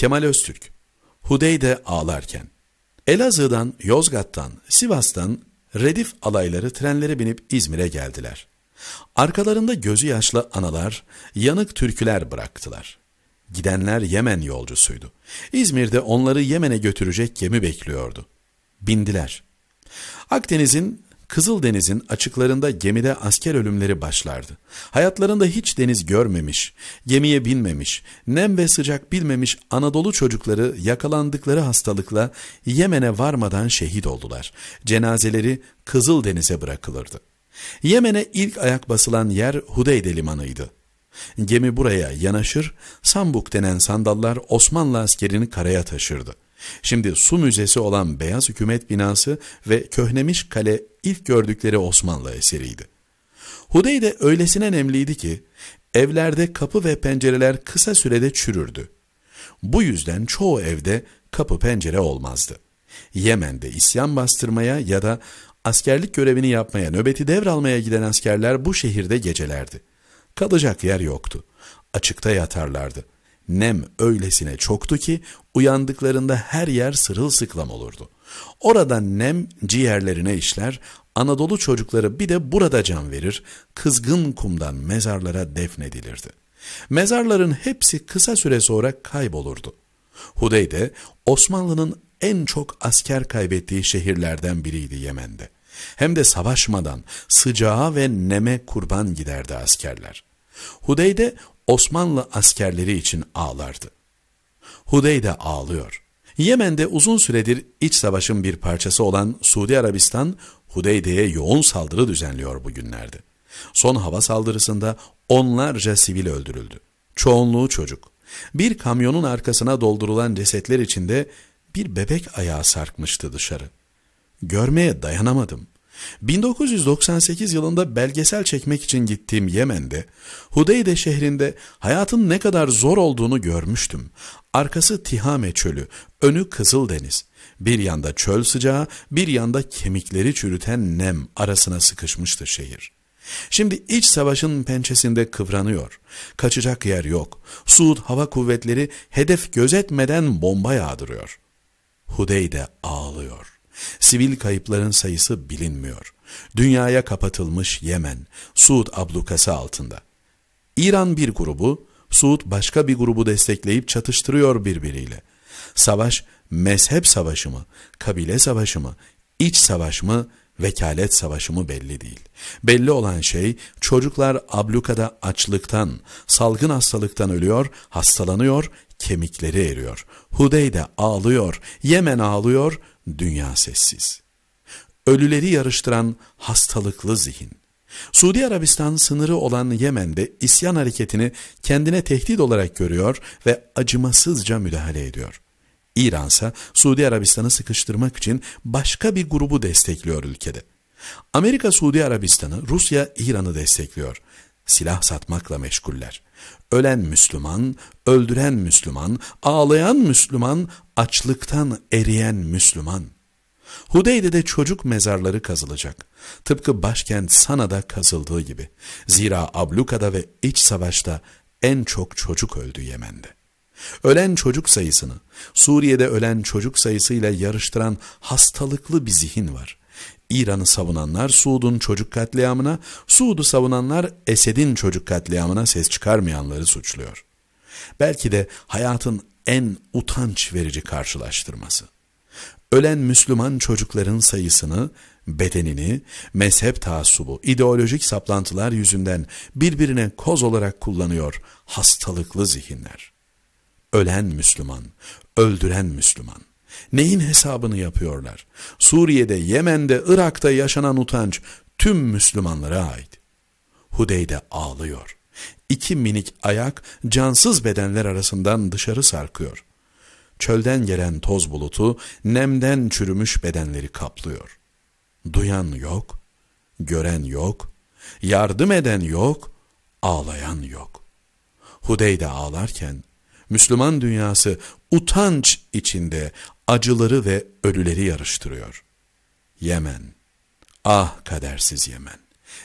Kemal Öztürk, Hudeyde ağlarken. Elazığ'dan, Yozgat'tan, Sivas'tan redif alayları trenlere binip İzmir'e geldiler. Arkalarında gözü yaşlı analar, yanık türküler bıraktılar. Gidenler Yemen yolcusuydu. İzmir'de onları Yemen'e götürecek gemi bekliyordu. Bindiler. Akdeniz'in Kızıldeniz'in açıklarında gemide asker ölümleri başlardı. Hayatlarında hiç deniz görmemiş, gemiye binmemiş, nem ve sıcak bilmemiş Anadolu çocukları yakalandıkları hastalıkla Yemen'e varmadan şehit oldular. Cenazeleri Kızıldeniz'e bırakılırdı. Yemen'e ilk ayak basılan yer Hudeyde limanıydı. Gemi buraya yanaşır, sambuk denen sandallar Osmanlı askerini karaya taşırdı. Şimdi su müzesi olan Beyaz Hükümet Binası ve Köhnemiş Kale ilk gördükleri Osmanlı eseriydi. Hudeyde öylesine nemliydi ki evlerde kapı ve pencereler kısa sürede çürürdü. Bu yüzden çoğu evde kapı pencere olmazdı. Yemen'de isyan bastırmaya ya da askerlik görevini yapmaya, nöbeti devralmaya giden askerler bu şehirde gecelerdi. Kalacak yer yoktu. Açıkta yatarlardı. Nem öylesine çoktu ki uyandıklarında her yer sırılsıklam olurdu. Orada nem ciğerlerine işler, Anadolu çocukları bir de burada can verir, kızgın kumdan mezarlara defnedilirdi. Mezarların hepsi kısa süre sonra kaybolurdu. Hudeyde Osmanlı'nın en çok asker kaybettiği şehirlerden biriydi Yemen'de. Hem de savaşmadan sıcağa ve neme kurban giderdi askerler. Hudeyde Osmanlı askerleri için ağlardı. Hudey de ağlıyor. Yemen'de uzun süredir iç savaşın bir parçası olan Suudi Arabistan, Hudeyde'ye yoğun saldırı düzenliyor bugünlerde. Son hava saldırısında onlarca sivil öldürüldü. Çoğunluğu çocuk. Bir kamyonun arkasına doldurulan cesetler içinde bir bebek ayağı sarkmıştı dışarı. Görmeye dayanamadım. 1998 yılında belgesel çekmek için gittiğim Yemen'de, Hudeyde şehrinde hayatın ne kadar zor olduğunu görmüştüm. Arkası Tihame çölü, önü Kızıldeniz. Bir yanda çöl sıcağı, bir yanda kemikleri çürüten nem arasına sıkışmıştı şehir. Şimdi iç savaşın pençesinde kıvranıyor. Kaçacak yer yok. Suud Hava Kuvvetleri hedef gözetmeden bomba yağdırıyor. Hudeyde ağlıyor.'' Sivil kayıpların sayısı bilinmiyor. Dünyaya kapatılmış Yemen, Suud ablukası altında. İran bir grubu, Suud başka bir grubu destekleyip çatıştırıyor birbiriyle. Savaş, mezhep savaşı mı, kabile savaşı mı, iç savaş mı, vekalet savaşı mı belli değil. Belli olan şey çocuklar ablukada açlıktan, salgın hastalıktan ölüyor, hastalanıyor, kemikleri eriyor. Hudeyde ağlıyor, Yemen ağlıyor, dünya sessiz. Ölüleri yarıştıran hastalıklı zihin. Suudi Arabistan sınırı olan Yemen'de isyan hareketini kendine tehdit olarak görüyor ve acımasızca müdahale ediyor. İran ise Suudi Arabistan'ı sıkıştırmak için başka bir grubu destekliyor ülkede. Amerika Suudi Arabistan'ı, Rusya İran'ı destekliyor silah satmakla meşguller. Ölen Müslüman, öldüren Müslüman, ağlayan Müslüman, açlıktan eriyen Müslüman. Hudeyde'de çocuk mezarları kazılacak. Tıpkı başkent Sana'da kazıldığı gibi. Zira ablukada ve iç savaşta en çok çocuk öldü Yemen'de. Ölen çocuk sayısını, Suriye'de ölen çocuk sayısıyla yarıştıran hastalıklı bir zihin var. İran'ı savunanlar Suud'un çocuk katliamına, Suud'u savunanlar Esed'in çocuk katliamına ses çıkarmayanları suçluyor. Belki de hayatın en utanç verici karşılaştırması. Ölen Müslüman çocukların sayısını, bedenini, mezhep taassubu, ideolojik saplantılar yüzünden birbirine koz olarak kullanıyor hastalıklı zihinler. Ölen Müslüman, öldüren Müslüman. Neyin hesabını yapıyorlar? Suriye'de, Yemen'de, Irak'ta yaşanan utanç tüm Müslümanlara ait. Hudeyde ağlıyor. İki minik ayak cansız bedenler arasından dışarı sarkıyor. Çölden gelen toz bulutu nemden çürümüş bedenleri kaplıyor. Duyan yok, gören yok, yardım eden yok, ağlayan yok. Hudeyde ağlarken Müslüman dünyası utanç içinde acıları ve ölüleri yarıştırıyor. Yemen, ah kadersiz Yemen,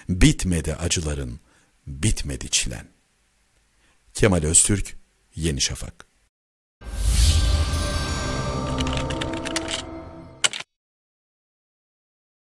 bitmedi acıların, bitmedi çilen. Kemal Öztürk, Yeni Şafak